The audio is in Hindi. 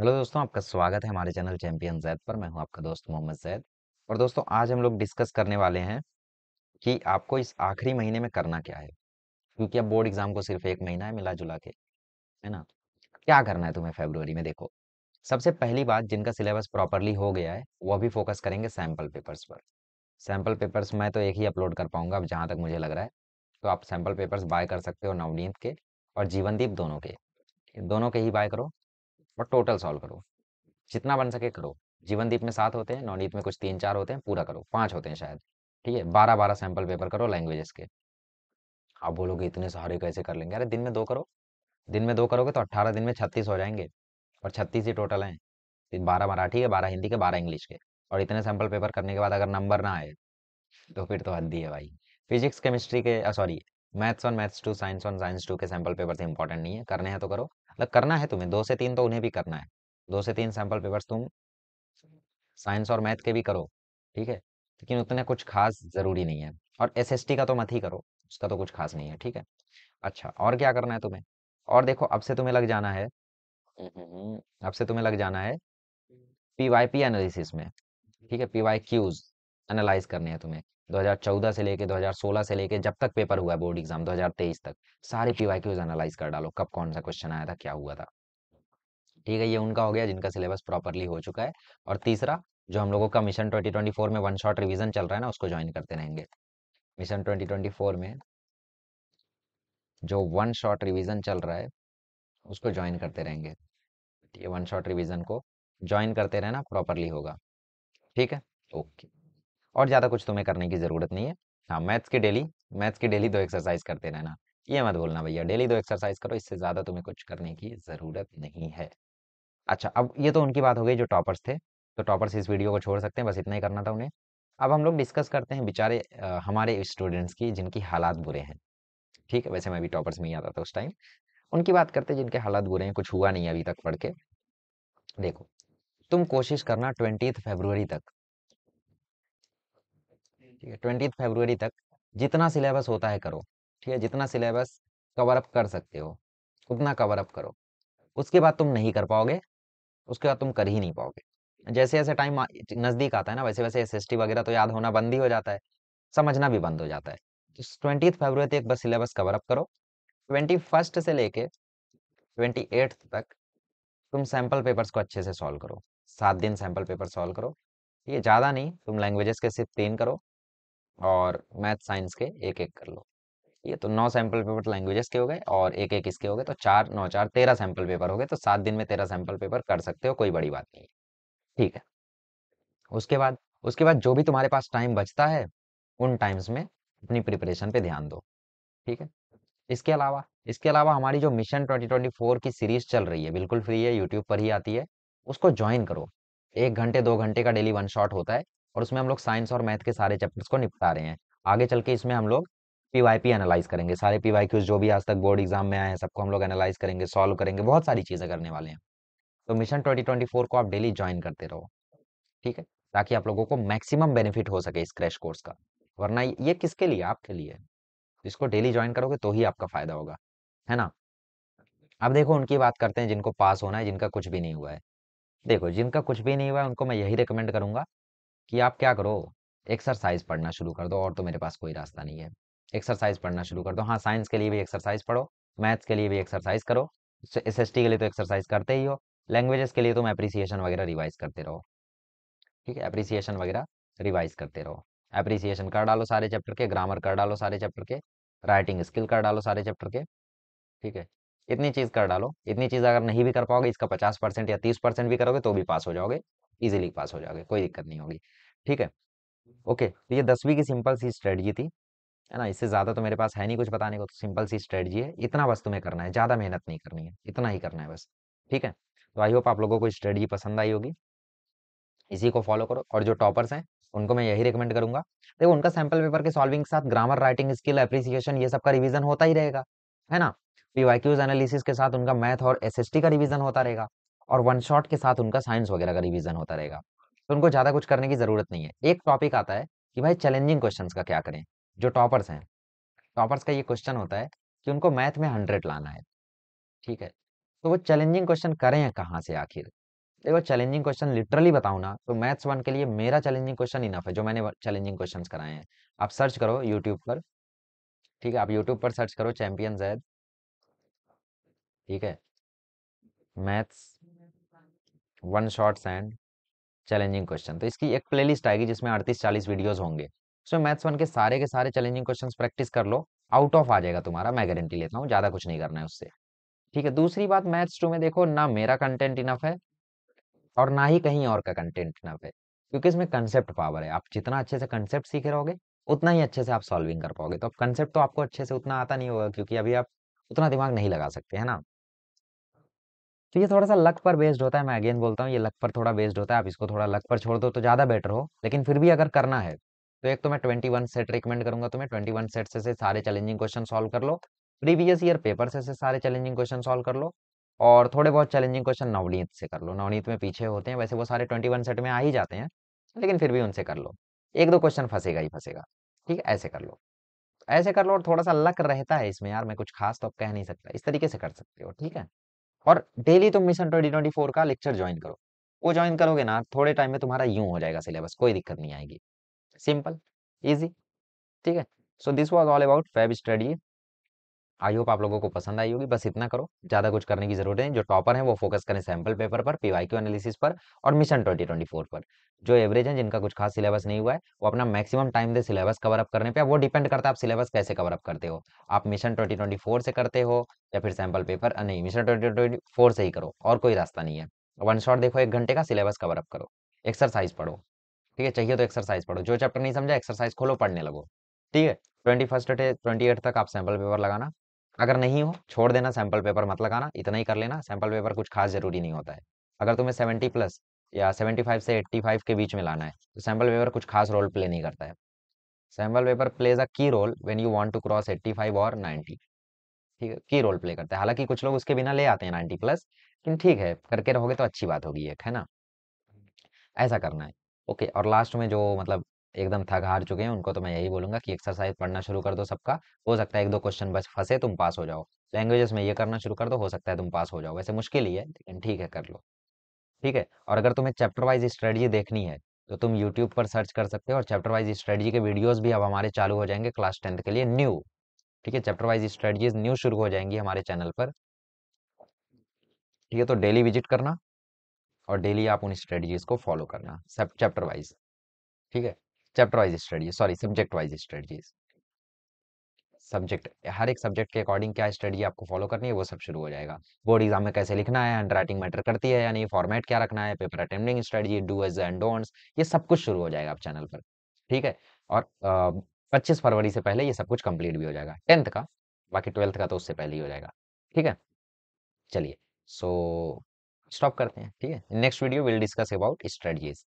हेलो दोस्तों आपका स्वागत है हमारे चैनल चैंपियन जैद पर मैं हूं आपका दोस्त मोहम्मद जैद और दोस्तों आज हम लोग डिस्कस करने वाले हैं कि आपको इस आखिरी महीने में करना क्या है क्योंकि अब बोर्ड एग्जाम को सिर्फ एक महीना है मिला जुला के है ना क्या करना है तुम्हें फेबरवरी में देखो सबसे पहली बात जिनका सिलेबस प्रॉपरली हो गया है वह भी फोकस करेंगे सैम्पल पेपर्स पर सैम्पल पेपर्स मैं तो एक ही अपलोड कर पाऊंगा अब जहाँ तक मुझे लग रहा है तो आप सैम्पल पेपर्स बाय कर सकते हो नवनीत के और जीवनदीप दोनों के दोनों के ही बाय करो और टोटल सॉल्व करो जितना बन सके करो जीवनदीप में सात होते हैं नवनीत में कुछ तीन चार होते हैं पूरा करो पांच होते हैं शायद ठीक है बारह बारह सैम्पल पेपर करो लैंग्वेजेस के आप बोलोगे इतने सारे कैसे कर लेंगे अरे दिन में दो करो दिन में दो करोगे तो अट्ठारह दिन में छत्तीस हो जाएंगे और छत्तीस ही टोटल हैं बारह मराठी के बारह हिंदी के बारह इंग्लिश के और इतने सैम्पल पेपर करने के बाद अगर नंबर ना आए तो फिर तो हद्दी है भाई फिजिक्स केमिस्ट्री के sorry maths one maths two science one science two के सैम्पल पेपर से इंपॉर्टेंट नहीं है करने हैं तो करो मतलब करना है तुम्हें दो से तीन तो उन्हें भी करना है दो से तीन सैम्पल पेपर्स तुम साइंस और मैथ के भी करो ठीक है लेकिन उतने कुछ खास ज़रूरी नहीं है और एस का तो मत ही करो उसका तो कुछ खास नहीं है ठीक है अच्छा और क्या करना है तुम्हें और देखो अब से तुम्हें लग जाना है हम्म, हम्म। अब से तुम्हें लग जाना है पी वाई पी एनालिसिस में ठीक है पी वाई क्यूज एनालाइज करने हैं तुम्हें 2014 से लेके 2016 से लेके जब तक पेपर हुआ है बोर्ड एग्जाम 2023 तक सारे पीवाईक्यूज एनालाइज कर डालो कब कौन सा क्वेश्चन आया था क्या हुआ था ठीक है ये उनका हो गया जिनका सिलेबस प्रॉपरली हो चुका है और तीसरा जो हम लोगों का मिशन 2024 में वन शॉट रिविजन चल रहा है ना उसको ज्वाइन करते रहेंगे मिशन ट्वेंटी में जो वन शॉट रिविजन चल रहा है उसको ज्वाइन करते रहेंगे ये वन शॉट रिविजन को ज्वाइन करते रहना प्रॉपरली होगा ठीक है ओके और ज़्यादा कुछ तुम्हें करने की ज़रूरत नहीं है हाँ मैथ्स की डेली मैथ्स की डेली दो एक्सरसाइज करते रहना ये मत बोलना भैया डेली दो एक्सरसाइज करो इससे ज़्यादा तुम्हें कुछ करने की ज़रूरत नहीं है अच्छा अब ये तो उनकी बात हो गई जो टॉपर्स थे तो टॉपर्स इस वीडियो को छोड़ सकते हैं बस इतना ही करना था उन्हें अब हम लोग डिस्कस करते हैं बेचारे हमारे स्टूडेंट्स की जिनकी हालात बुरे हैं ठीक है वैसे मैं भी टॉपर्स में ही आता था उस टाइम उनकी बात करते हैं जिनके हालात बुरे हैं कुछ हुआ नहीं अभी तक पढ़ के देखो तुम कोशिश करना ट्वेंटी फरवरी तक ठीक है ट्वेंटी फरवरी तक जितना सिलेबस होता है करो ठीक है जितना सिलेबस कवर अप कर सकते हो उतना कवर अप करो उसके बाद तुम नहीं कर पाओगे उसके बाद तुम कर ही नहीं पाओगे जैसे जैसे टाइम नज़दीक आता है ना वैसे वैसे एस वगैरह तो याद होना बंद ही हो जाता है समझना भी बंद हो जाता है तो ट्वेंटी फरवरी तक बस सिलेबस कवर अप करो ट्वेंटी फर्स्ट से लेके ट्वेंटी एट्थ तक तुम सैम्पल पेपर्स को अच्छे से सॉल्व करो सात दिन सैम्पल पेपर सॉल्व करो ये ज़्यादा नहीं तुम लैंग्वेजेस के सिर्फ तीन करो और मैथ साइंस के एक एक कर लो ये तो नौ सैंपल पेपर लैंग्वेजेस के हो गए और एक एक इसके हो गए तो चार नौ चार तेरह सैंपल पेपर हो गए तो सात दिन में तेरह सैंपल पेपर कर सकते हो कोई बड़ी बात नहीं है ठीक है उसके बाद उसके बाद जो भी तुम्हारे पास टाइम बचता है उन टाइम्स में अपनी प्रिपरेशन पे ध्यान दो ठीक है इसके अलावा इसके अलावा हमारी जो मिशन ट्वेंटी की सीरीज चल रही है बिल्कुल फ्री है यूट्यूब पर ही आती है उसको ज्वाइन करो एक घंटे दो घंटे का डेली वन शॉट होता है और उसमें हम लोग साइंस और मैथ के सारे चैप्टर्स को निपटा रहे हैं आगे चल के इसमें हम लोग पी वाई पी एनालाइज करेंगे सारे पी वाई क्यूज जो भी आज तक बोर्ड एग्जाम में आए हैं सबको हम लोग एनालाइज करेंगे सॉल्व करेंगे बहुत सारी चीज़ें करने वाले हैं तो मिशन ट्वेंटी को आप डेली ज्वाइन करते रहो ठीक है ताकि आप लोगों को मैक्सिमम बेनिफिट हो सके इस क्रैश कोर्स का वरना ये किसके लिए आपके लिए इसको डेली ज्वाइन करोगे तो ही आपका फायदा होगा है ना अब देखो उनकी बात करते हैं जिनको पास होना है जिनका कुछ भी नहीं हुआ है देखो जिनका कुछ भी नहीं हुआ है उनको मैं यही रिकमेंड करूंगा कि आप क्या करो एक्सरसाइज पढ़ना शुरू कर दो और तो मेरे पास कोई रास्ता नहीं है एक्सरसाइज पढ़ना शुरू कर दो हाँ साइंस के लिए भी एक्सरसाइज पढ़ो मैथ्स के लिए भी एक्सरसाइज करो एस एस टी के लिए तो एक्सरसाइज करते ही हो लैंग्वेजेस के लिए तुम अप्रिसिएशन वगैरह रिवाइज करते रहो ठीक है अप्रिसिएशन वगैरह रिवाइज करते रहो अप्रिसिएशन कर डालो सारे चैप्टर के ग्रामर कर डालो सारे चैप्टर के राइटिंग स्किल कर डालो सारे चैप्टर के ठीक है इतनी चीज़ कर डालो इतनी चीज़ अगर नहीं भी कर पाओगे इसका पचास परसेंट या तीस परसेंट भी करोगे तो भी पास हो जाओगे इजीली पास हो जाओगे कोई दिक्कत नहीं होगी ठीक है हम्म। ओके तो ये दसवीं की सिंपल सी स्ट्रेटजी थी है ना इससे ज़्यादा तो मेरे पास है नहीं कुछ बताने को तो सिंपल सी स्ट्रेटजी है इतना बस तुम्हें करना है ज़्यादा मेहनत नहीं करनी है इतना ही करना है बस ठीक है तो आई होप आप लोगों को स्ट्रेटजी पसंद आई होगी इसी को फॉलो करो और जो टॉपर्स हैं उनको मैं यही रिकमेंड करूंगा देखो उनका सैम्पल पेपर के सॉल्विंग के साथ ग्रामर राइटिंग स्किल अप्रिसिएशन ये सबका रिविजन रिवीजन होता ही रहेगा है ना पीवाईक्यूज एनालिसिस के साथ उनका मैथ और एसएसटी का रिवीजन होता रहेगा और वन शॉट के साथ उनका साइंस वगैरह का रिविजन होता रहेगा तो उनको ज़्यादा कुछ करने की ज़रूरत नहीं है एक टॉपिक आता है कि भाई चैलेंजिंग क्वेश्चन का क्या करें जो टॉपर्स हैं टॉपर्स का ये क्वेश्चन होता है कि उनको मैथ में हंड्रेड लाना है ठीक है तो वो चैलेंजिंग क्वेश्चन करें कहाँ से आखिर देखो चैलेंजिंग क्वेश्चन लिटरली बताऊँ ना तो मैथ्स वन के लिए मेरा चैलेंजिंग क्वेश्चन इनफ है जो मैंने चैलेंजिंग क्वेश्चन कराए हैं आप सर्च करो यूट्यूब पर ठीक है आप यूट्यूब पर सर्च करो चैम्पियन जैद ठीक है maths one shots and challenging question तो इसकी एक प्लेलिस्ट आएगी जिसमें अड़तीस चालीस वीडियोज होंगे सो मैथ्स वन के सारे के सारे चैलेंजिंग क्वेश्चन प्रैक्टिस कर लो आउट ऑफ आ जाएगा तुम्हारा मैं गारंटी लेता हूँ ज्यादा कुछ नहीं करना है उससे ठीक है दूसरी बात मैथ्स टू में देखो ना मेरा कंटेंट इनफ है और ना ही कहीं और का कंटेंट इनफ है क्योंकि इसमें कंसेप्ट पावर है आप जितना अच्छे से कंसेप्ट सीखे रहोगे उतना ही अच्छे से आप सॉल्विंग कर पाओगे तो अब कंसेप्ट तो आपको अच्छे से उतना आता नहीं होगा क्योंकि अभी आप उतना दिमाग नहीं लगा सकते है ना तो ये थोड़ा सा लक पर बेस्ड होता है मैं अगेन बोलता हूँ ये लक पर थोड़ा बेस्ड होता है आप इसको थोड़ा लक पर छोड़ दो तो ज़्यादा बेटर हो लेकिन फिर भी अगर करना है तो एक तो मैं ट्वेंटी वन सेट रिकमेंड करूंगा तुम्हें ट्वेंटी वन सेट से, से सारे चैलेंजिंग क्वेश्चन सोल्व कर लो प्रीवियस ईयर पेपर से, से सारे चैलेंजिंग क्वेश्चन सोल्व कर लो और थोड़े बहुत चैलेंजिंग क्वेश्चन नवनीत से कर लो नवनीत में पीछे होते हैं वैसे वो सारे ट्वेंटी वन सेट में आ ही जाते हैं लेकिन फिर भी उनसे कर लो एक दो क्वेश्चन फंसेगा ही फंसेगा ठीक है ऐसे कर लो ऐसे कर लो और थोड़ा सा लक रहता है इसमें यार मैं कुछ खास तो कह नहीं सकता इस तरीके से कर सकते हो ठीक है और डेली तुम मिशन ट्वेंटी ट्वेंटी फोर का लेक्चर ज्वाइन करो वो ज्वाइन करोगे ना थोड़े टाइम में तुम्हारा यूं हो जाएगा सिलेबस कोई दिक्कत नहीं आएगी सिंपल इजी ठीक है so this was all about Fab Study I hope आप लोगों को पसंद आई होगी बस इतना करो ज्यादा कुछ करने की जरूरत नहीं जो टॉपर है वो फोकस करें सैम्पल पेपर पर पीवाईक्यू एनालिसिस पर और मिशन 2024 पर जो एवरेज है जिनका कुछ खास सिलेबस नहीं हुआ है वो अपना मैक्सिमम टाइम दे सिलेबस कवर अप करने पे वो डिपेंड करता है आप सिलेबस कैसे कवर अप करते हो आप मिशन 2024 से करते हो या फिर सैम्पल पेपर नहीं मिशन 2024 से ही करो और कोई रास्ता नहीं है वन शॉट देखो एक घंटे का सिलेबस कवर अप करो एक्सरसाइज पढ़ो ठीक है चाहिए तो एक्सरसाइज पढ़ो जो चैप्टर नहीं समझा एक्सरसाइज खोलो पढ़ने लगो ठीक है ट्वेंटी फर्स्ट ट्वेंटी एट तक आप सैम्पल पेपर लगाना अगर नहीं हो छोड़ देना सैम्पल पेपर मत लगाना इतना ही कर लेना सैम्पल पेपर कुछ खास जरूरी नहीं होता है अगर तुम्हें सेवेंटी प्लस या सेवेंटी फाइव से एट्टी फाइव के बीच में लाना है तो सैम्पल पेपर कुछ खास रोल प्ले नहीं करता है sample paper plays a key role when you want to cross eighty five और नाइन्टी ठीक है की रोल प्ले करता है हालांकि कुछ लोग उसके बिना ले आते हैं नाइन्टी प्लस लेकिन ठीक है करके रहोगे तो अच्छी बात होगी एक है ना ऐसा करना है ओके और लास्ट में जो मतलब एकदम थक हार चुके हैं उनको तो मैं यही बोलूंगा कि एक्सरसाइज पढ़ना शुरू कर दो सबका हो सकता है एक दो क्वेश्चन बस फंसे तुम पास हो जाओ लैंग्वेजेस तो में ये करना शुरू कर दो हो सकता है तुम पास हो जाओ वैसे मुश्किल ही है लेकिन ठीक है कर लो ठीक है और अगर तुम्हें चैप्टर वाइज स्ट्रेटजी देखनी है तो तुम यूट्यूब पर सर्च कर सकते हो और चैप्टर वाइज स्ट्रेटजी के वीडियोज भी अब हमारे चालू हो जाएंगे क्लास टेंथ के लिए न्यू ठीक है चैप्टर वाइज स्ट्रेटजीज न्यू शुरू हो जाएंगी हमारे चैनल पर ठीक है तो डेली विजिट करना और डेली आप उन स्ट्रेटजीज को फॉलो करना सब चैप्टर वाइज ठीक है chapter wise studies sorry subject wise strategies subject हर एक सब्जेक्ट के अकॉर्डिंग क्या स्टडी आपको फॉलो करनी है वो सब शुरू हो जाएगा बोर्ड एग्जाम में कैसे लिखना है हैंड राइटिंग मैटर करती है यानी फॉर्मेट क्या रखना है paper attending strategy do's and don'ts ये सब कुछ शुरू हो जाएगा आप चैनल पर ठीक है और पच्चीस फरवरी से पहले ये सब कुछ कंप्लीट भी हो जाएगा टेंथ का बाकी ट्वेल्थ का तो उससे पहले ही हो जाएगा ठीक है चलिए सो स्टॉप करते हैं ठीक है next video will discuss about strategies